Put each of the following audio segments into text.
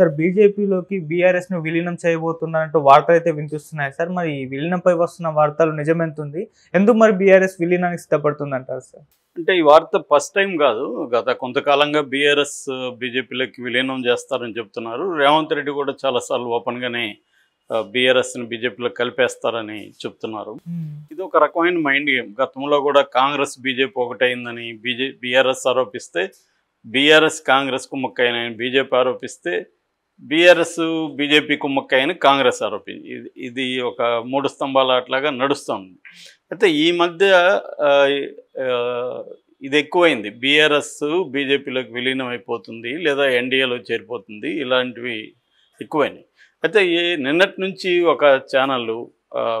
sir బీజేపీలోకి ను విలీనం చేయబోతున్నారంటూ వార్తలు అయితే వినిపిస్తున్నాయి సార్ మరి విలీనంపై వస్తున్న వార్తలు నిజమెంతుంది ఎందుకు మరి బీఆర్ఎస్ విలీనానికి సిద్ధపడుతుంది అంటారు సార్ అంటే ఈ వార్త ఫస్ట్ టైం కాదు గత కొంతకాలంగా బీఆర్ఎస్ బీజేపీలోకి విలీనం చేస్తారని చెప్తున్నారు రేవంత్ రెడ్డి కూడా చాలా సార్లు ఓపెన్ గానే బీఆర్ఎస్ ని బీజేపీలో కలిపేస్తారని చెప్తున్నారు ఇది ఒక రకమైన మైండ్ గేమ్ గతంలో కూడా కాంగ్రెస్ బీజేపీ ఒకటైందని బీజే బీఆర్ఎస్ ఆరోపిస్తే బీఆర్ఎస్ కాంగ్రెస్ కు ముక్కైన బీజేపీ ఆరోపిస్తే బీఆర్ఎస్ బీజేపీ కుమ్మక్కాయని కాంగ్రెస్ ఆరోపి ఇది ఒక మూడు స్తంభాల అట్లాగా నడుస్తుంది అయితే ఈ మధ్య ఇది ఎక్కువైంది బీఆర్ఎస్ బీజేపీలోకి విలీనం అయిపోతుంది లేదా ఎన్డీఏలో చేరిపోతుంది ఇలాంటివి ఎక్కువైనాయి అయితే ఈ నిన్నటి నుంచి ఒక ఛానల్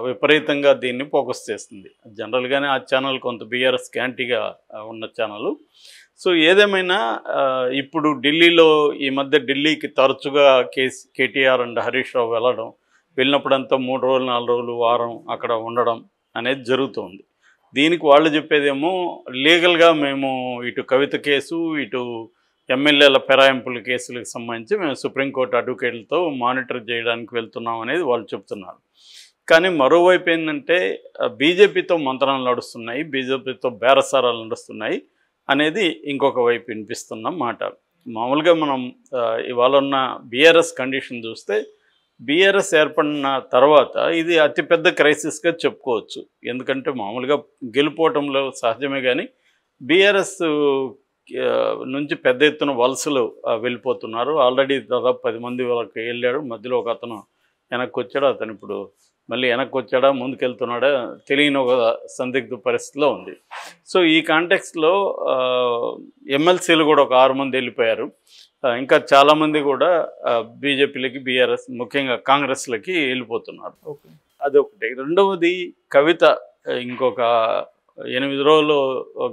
విపరీతంగా దీన్ని ఫోకస్ చేస్తుంది జనరల్గానే ఆ ఛానల్ కొంత బీఆర్ఎస్ క్యాంటీగా ఉన్న ఛానల్ సో ఏదేమైనా ఇప్పుడు ఢిల్లీలో ఈ మధ్య ఢిల్లీకి తరచుగా కేస్ కేటీఆర్ అండ్ హరీష్ రావు వెళ్ళడం వెళ్ళినప్పుడంతా మూడు రోజులు నాలుగు రోజులు వారం అక్కడ ఉండడం అనేది జరుగుతుంది దీనికి వాళ్ళు చెప్పేదేమో లీగల్గా మేము ఇటు కవిత కేసు ఇటు ఎమ్మెల్యేల పెరాయింపుల కేసులకు సంబంధించి మేము సుప్రీంకోర్టు అడ్వకేట్లతో మానిటర్ చేయడానికి వెళ్తున్నాం అనేది వాళ్ళు చెప్తున్నారు కానీ మరోవైపు ఏంటంటే బీజేపీతో మంత్రాలు నడుస్తున్నాయి బీజేపీతో బేరసారాలు నడుస్తున్నాయి అనేది ఇంకొక వైపు వినిపిస్తున్న మాట మామూలుగా మనం ఇవాళ ఉన్న బీఆర్ఎస్ కండిషన్ చూస్తే బీఆర్ఎస్ ఏర్పడిన తర్వాత ఇది అతిపెద్ద క్రైసిస్గా చెప్పుకోవచ్చు ఎందుకంటే మామూలుగా గెలుపోవటంలో సహజమే కానీ బీఆర్ఎస్ నుంచి పెద్ద ఎత్తున వలసలు వెళ్ళిపోతున్నారు ఆల్రెడీ దాదాపు పది మంది వాళ్ళకి వెళ్ళాడు మధ్యలో ఒక అతను వెనక్కి వచ్చాడు అతను ఇప్పుడు మళ్ళీ వెనక్కి వచ్చాడా ముందుకెళ్తున్నాడా తెలియని ఒక సందిగ్ధ పరిస్థితిలో ఉంది సో ఈ కాంటెక్స్లో ఎమ్మెల్సీలు కూడా ఒక ఆరు మంది వెళ్ళిపోయారు ఇంకా చాలామంది కూడా బీజేపీలకి బీఆర్ఎస్ ముఖ్యంగా కాంగ్రెస్లకి వెళ్ళిపోతున్నారు అదొకటి రెండవది కవిత ఇంకొక ఎనిమిది రోజులు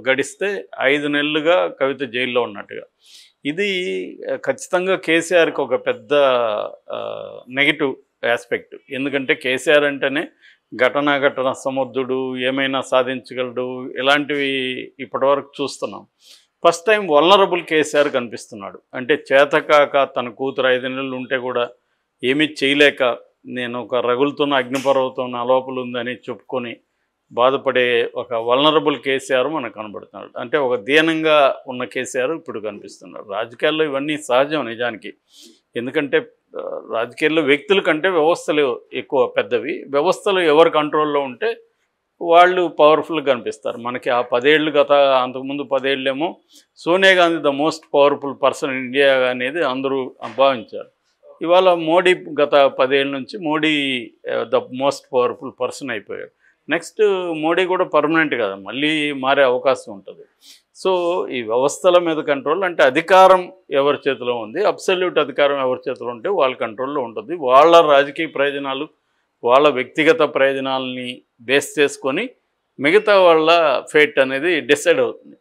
గడిస్తే ఐదు నెలలుగా కవిత జైల్లో ఉన్నట్టుగా ఇది ఖచ్చితంగా కేసీఆర్కి ఒక పెద్ద నెగిటివ్ ఆస్పెక్ట్ ఎందుకంటే కేసీఆర్ అంటేనే ఘటన ఘటన సమర్థుడు ఏమైనా సాధించగలడు ఇలాంటివి ఇప్పటివరకు చూస్తున్నాం ఫస్ట్ టైం వల్నరబుల్ కేసీఆర్ కనిపిస్తున్నాడు అంటే చేతకాక తన కూతురు ఐదు నెలలు ఉంటే కూడా ఏమీ చేయలేక నేను ఒక రగులుతున్న అగ్నిపర్వతం నా లోపల ఉందని చెప్పుకొని బాధపడే ఒక వల్నరబుల్ కేసీఆర్ మనకు కనబడుతున్నాడు అంటే ఒక దీనంగా ఉన్న కేసీఆర్ ఇప్పుడు కనిపిస్తున్నాడు రాజకీయాల్లో ఇవన్నీ సహజం నిజానికి ఎందుకంటే రాజకీయాల్లో వ్యక్తుల కంటే వ్యవస్థలు ఎక్కువ పెద్దవి వ్యవస్థలు ఎవరు కంట్రోల్లో ఉంటే వాళ్ళు పవర్ఫుల్గా కనిపిస్తారు మనకి ఆ పదేళ్ళు గత అంతకుముందు పదేళ్ళేమో Sonia Gandhi the most powerful person India అనేది అందరూ భావించారు ఇవాళ మోడీ గత పదేళ్ళ నుంచి Modi the most powerful person అయిపోయాడు నెక్స్ట్ మోడీ కూడా పర్మనెంట్ కదా మళ్ళీ మారే అవకాశం ఉంటుంది సో ఈ వ్యవస్థల మీద కంట్రోల్ అంటే అధికారం ఎవరి చేతిలో ఉంది అబ్సల్యూట్ అధికారం ఎవరి చేతిలో ఉంటే వాళ్ళ కంట్రోల్లో ఉంటుంది వాళ్ళ రాజకీయ ప్రయోజనాలు వాళ్ళ వ్యక్తిగత ప్రయోజనాలని బేస్ చేసుకొని మిగతా వాళ్ళ ఫేట్ అనేది డిసైడ్ అవుతుంది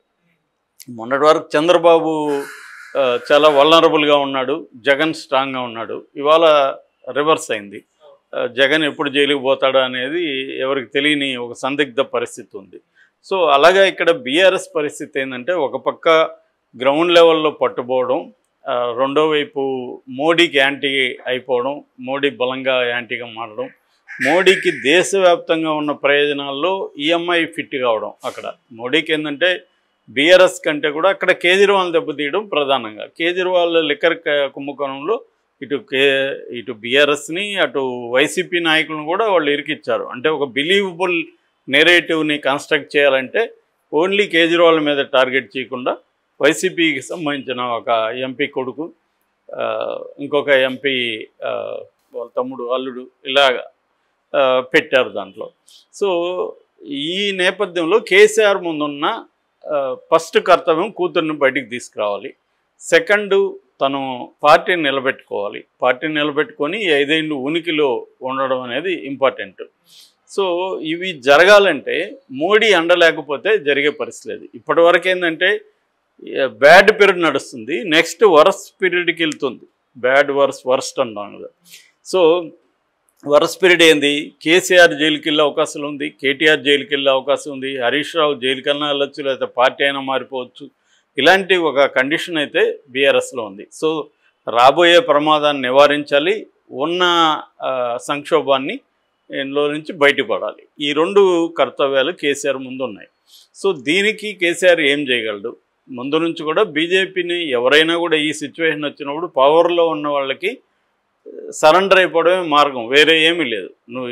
మొన్నటి వరకు చంద్రబాబు చాలా వలనరబుల్గా ఉన్నాడు జగన్ స్ట్రాంగ్గా ఉన్నాడు ఇవాళ రివర్స్ అయింది జగన్ ఎప్పుడు జైలుకు పోతాడా అనేది ఎవరికి తెలియని ఒక సందిగ్ధ పరిస్థితి ఉంది సో అలాగా ఇక్కడ బీఆర్ఎస్ పరిస్థితి ఏంటంటే ఒక పక్క గ్రౌండ్ లెవెల్లో పట్టుబోవడం రెండో వైపు మోడీకి యాంటీ అయిపోవడం మోడీ బలంగా యాంటీగా మారడం మోడీకి దేశవ్యాప్తంగా ఉన్న ప్రయోజనాల్లో ఈఎంఐ ఫిట్ కావడం అక్కడ మోడీకి ఏంటంటే బీఆర్ఎస్ కంటే కూడా అక్కడ కేజ్రీవాల్ దెబ్బతీయడం ప్రధానంగా కేజ్రీవాల్ లిక్కర్ కుంభకోణంలో ఇటు కే ఇటు బీఆర్ఎస్ని అటు వైసీపీ నాయకులను కూడా వాళ్ళు ఇరికిచ్చారు అంటే ఒక బిలీవబుల్ నెరేటివ్ని కన్స్ట్రక్ట్ చేయాలంటే ఓన్లీ కేజ్రీవాల్ మీద టార్గెట్ చేయకుండా వైసీపీకి సంబంధించిన ఒక ఎంపీ కొడుకు ఇంకొక ఎంపీ వాళ్ళ తమ్ముడు అల్లుడు ఇలాగా పెట్టారు దాంట్లో సో ఈ నేపథ్యంలో కేసీఆర్ ముందున్న ఫస్ట్ కర్తవ్యం కూతుర్ని బయటికి తీసుకురావాలి సెకండ్ తను పార్టీని నిలబెట్టుకోవాలి పార్టీని నిలబెట్టుకొని ఐదేళ్ళు ఉనికిలో ఉండడం అనేది ఇంపార్టెంట్ సో ఇవి జరగాలంటే మోడీ అండ లేకపోతే జరిగే పరిస్థితి లేదు ఇప్పటివరకు ఏంటంటే బ్యాడ్ పీరియడ్ నడుస్తుంది నెక్స్ట్ వరస్ పీరియడ్కి వెళ్తుంది బ్యాడ్ వర్స్ వర్స్ట్ అన్నాం కదా సో వరస్ పీరియడ్ ఏంది కేసీఆర్ జైలుకి వెళ్ళే అవకాశం ఉంది కేటీఆర్ జైలుకి వెళ్ళే అవకాశం ఉంది హరీష్ రావు జైలుకన్నా వెళ్ళొచ్చు లేకపోతే పార్టీ అయినా మారిపోవచ్చు ఇలాంటి ఒక కండిషన్ అయితే బీఆర్ఎస్లో ఉంది సో రాబోయే ప్రమాదాన్ని నివారించాలి ఉన్న సంక్షోభాన్ని ఇందులో నుంచి బయటపడాలి ఈ రెండు కర్తవ్యాలు కేసీఆర్ ముందు ఉన్నాయి సో దీనికి కేసీఆర్ ఏం చేయగలడు ముందు నుంచి కూడా బీజేపీని ఎవరైనా కూడా ఈ సిచ్యువేషన్ వచ్చినప్పుడు పవర్లో ఉన్న వాళ్ళకి సరెండర్ అయిపోవడమే మార్గం వేరే ఏమీ లేదు నువ్వు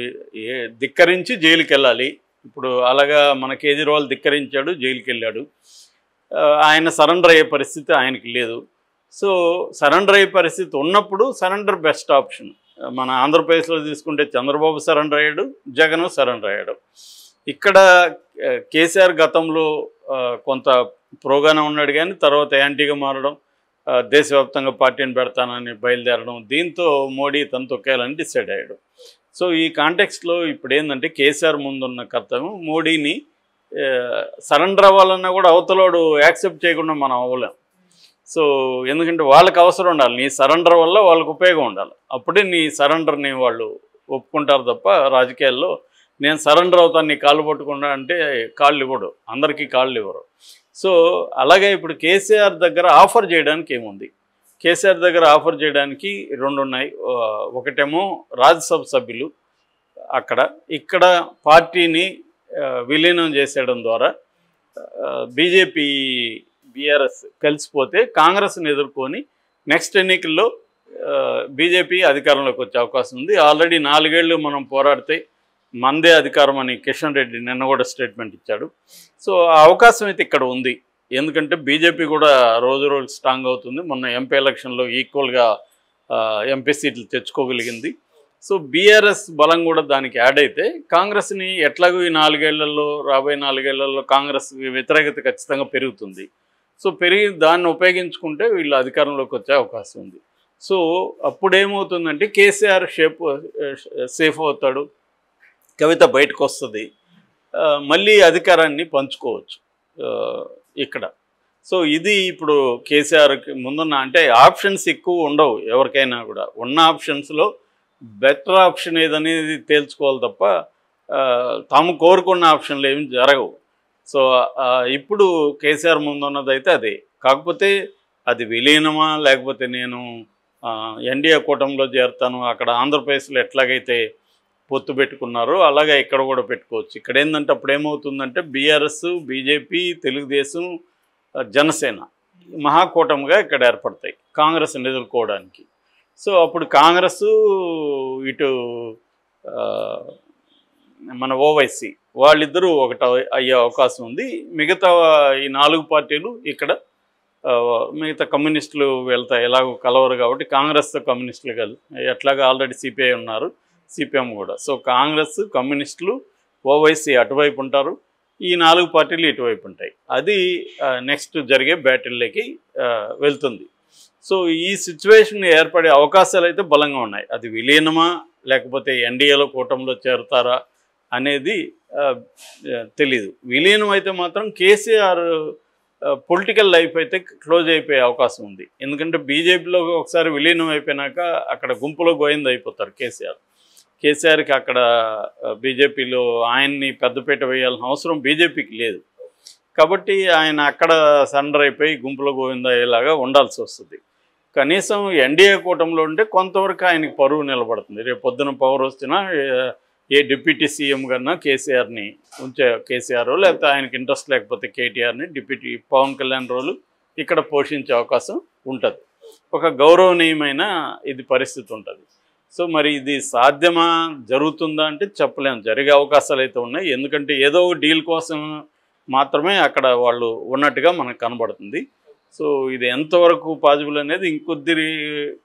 ధిక్కరించి జైలుకి వెళ్ళాలి ఇప్పుడు అలాగా మన కేజ్రీవాల్ ధిక్కరించాడు జైలుకి వెళ్ళాడు ఆయన సరెండర్ అయ్యే పరిస్థితి ఆయనకి లేదు సో సరెండర్ అయ్యే పరిస్థితి ఉన్నప్పుడు సరెండర్ బెస్ట్ ఆప్షన్ మన ఆంధ్రప్రదేశ్లో తీసుకుంటే చంద్రబాబు సరెండర్ అయ్యాడు జగన్ సరెండర్ అయ్యాడు ఇక్కడ కేసీఆర్ గతంలో కొంత ప్రోగానే ఉన్నాడు కానీ తర్వాత యాంటీగా మారడం దేశవ్యాప్తంగా పార్టీని పెడతానని బయలుదేరడం దీంతో మోడీ తను తొక్కేయాలని డిసైడ్ అయ్యాడు సో ఈ కాంటెక్స్లో ఇప్పుడు ఏంటంటే కేసీఆర్ ముందున్న కర్తవ్యం మోడీని సరెండర్ అవ్వాలన్నా కూడా అవతలోడు యాక్సెప్ట్ చేయకుండా మనం అవ్వలేం సో ఎందుకంటే వాళ్ళకి అవసరం ఉండాలి నీ సరెండర్ వల్ల వాళ్ళకు ఉపయోగం ఉండాలి అప్పుడే నీ సరెండర్ని వాళ్ళు ఒప్పుకుంటారు తప్ప రాజకీయాల్లో నేను సరెండర్ అవుతాను నీ కాళ్ళు పట్టుకుండా అంటే కాళ్ళు ఇవ్వడు అందరికీ కాళ్ళు ఇవ్వరు సో అలాగే ఇప్పుడు కేసీఆర్ దగ్గర ఆఫర్ చేయడానికి ఏముంది కేసీఆర్ దగ్గర ఆఫర్ చేయడానికి రెండు ఉన్నాయి ఒకటేమో రాజ్యసభ సభ్యులు అక్కడ ఇక్కడ పార్టీని విలీనం చేసేయడం ద్వారా బీజేపీ బీఆర్ఎస్ కలిసిపోతే కాంగ్రెస్ని ఎదుర్కొని నెక్స్ట్ ఎన్నికల్లో బీజేపీ అధికారంలోకి వచ్చే అవకాశం ఉంది ఆల్రెడీ నాలుగేళ్లు మనం పోరాడితే మందే అధికారం అని కిషన్ రెడ్డి నిన్న కూడా స్టేట్మెంట్ ఇచ్చాడు సో ఆ అవకాశం అయితే ఇక్కడ ఉంది ఎందుకంటే బీజేపీ కూడా రోజు రోజు స్ట్రాంగ్ అవుతుంది మొన్న ఎంపీ ఎలక్షన్లో ఈక్వల్గా ఎంపీ సీట్లు తెచ్చుకోగలిగింది సో బీఆర్ఎస్ బలం కూడా దానికి యాడ్ అయితే కాంగ్రెస్ని ఎట్లాగూ ఈ నాలుగేళ్లలో రాబోయే నాలుగేళ్లలో కాంగ్రెస్ వ్యతిరేకత ఖచ్చితంగా పెరుగుతుంది సో పెరిగి దాన్ని ఉపయోగించుకుంటే వీళ్ళు అధికారంలోకి వచ్చే అవకాశం ఉంది సో అప్పుడేమవుతుందంటే కేసీఆర్ షేప్ సేఫ్ అవుతాడు కవిత బయటకు వస్తుంది మళ్ళీ అధికారాన్ని పంచుకోవచ్చు ఇక్కడ సో ఇది ఇప్పుడు కేసీఆర్కి ముందున్న అంటే ఆప్షన్స్ ఎక్కువ ఉండవు ఎవరికైనా కూడా ఉన్న ఆప్షన్స్లో బెటర్ ఆప్షన్ ఏదనేది తేల్చుకోవాలి తప్ప తాము కోరుకున్న ఆప్షన్లు ఏమి జరగవు సో ఇప్పుడు కేసీఆర్ ముందున్నదైతే అది కాకపోతే అది విలీనమా లేకపోతే నేను ఎన్డీఏ కూటమిలో చేరుతాను అక్కడ ఆంధ్రప్రదేశ్లో ఎట్లాగైతే పొత్తు పెట్టుకున్నారో అలాగే ఇక్కడ కూడా పెట్టుకోవచ్చు ఇక్కడ ఏంటంటే అప్పుడు ఏమవుతుందంటే బీఆర్ఎస్ బీజేపీ తెలుగుదేశం జనసేన మహాకూటమిగా ఇక్కడ ఏర్పడతాయి కాంగ్రెస్ ఎదుర్కోవడానికి సో అప్పుడు కాంగ్రెస్ ఇటు మన ఓవైసీ వాళ్ళిద్దరూ ఒకట అయ్యే అవకాశం ఉంది మిగతా ఈ నాలుగు పార్టీలు ఇక్కడ మిగతా కమ్యూనిస్టులు వెళ్తాయి ఎలాగో కలవరు కాబట్టి కాంగ్రెస్తో కమ్యూనిస్టులు కలు ఎట్లాగా ఆల్రెడీ సిపిఐ ఉన్నారు సిపిఎం కూడా సో కాంగ్రెస్ కమ్యూనిస్టులు ఓవైసీ అటువైపు ఉంటారు ఈ నాలుగు పార్టీలు ఇటువైపు ఉంటాయి అది నెక్స్ట్ జరిగే బ్యాటిల్లోకి వెళ్తుంది సో ఈ సిచ్యువేషన్ ఏర్పడే అవకాశాలు అయితే బలంగా ఉన్నాయి అది విలీనమా లేకపోతే ఎన్డీఏలో కూటమిలో చేరుతారా అనేది తెలీదు విలీనం అయితే మాత్రం కేసీఆర్ పొలిటికల్ లైఫ్ అయితే క్లోజ్ అయిపోయే అవకాశం ఉంది ఎందుకంటే బీజేపీలో ఒకసారి విలీనం అయిపోయినాక అక్కడ గుంపులో గోయింది అయిపోతారు కేసీఆర్ కేసీఆర్కి అక్కడ బీజేపీలో ఆయన్ని పెద్దపీట వేయాల్సిన అవసరం బీజేపీకి లేదు కాబట్టి ఆయన అక్కడ సండర్ అయిపోయి గుంపులో గోవింద అయ్యేలాగా ఉండాల్సి వస్తుంది కనీసం ఎన్డీఏ కూటమిలో ఉంటే కొంతవరకు ఆయనకి పరువు నిలబడుతుంది రేపు పొద్దున పవర్ వస్తున్నా ఏ డిప్యూటీ సీఎం కన్నా కేసీఆర్ని ఉంచే కేసీఆర్ లేకపోతే ఆయనకి ఇంట్రెస్ట్ లేకపోతే కేటీఆర్ని డిప్యూటీ పవన్ కళ్యాణ్ రోలు ఇక్కడ పోషించే అవకాశం ఉంటుంది ఒక గౌరవనీయమైన ఇది పరిస్థితి ఉంటుంది సో మరి ఇది సాధ్యమా జరుగుతుందా అంటే చెప్పలేము జరిగే అవకాశాలు అయితే ఉన్నాయి ఎందుకంటే ఏదో డీల్ కోసం మాత్రమే అక్కడ వాళ్ళు ఉన్నట్టుగా మనకు కనబడుతుంది సో ఇది ఎంతవరకు పాజిబుల్ అనేది ఇంకొద్ది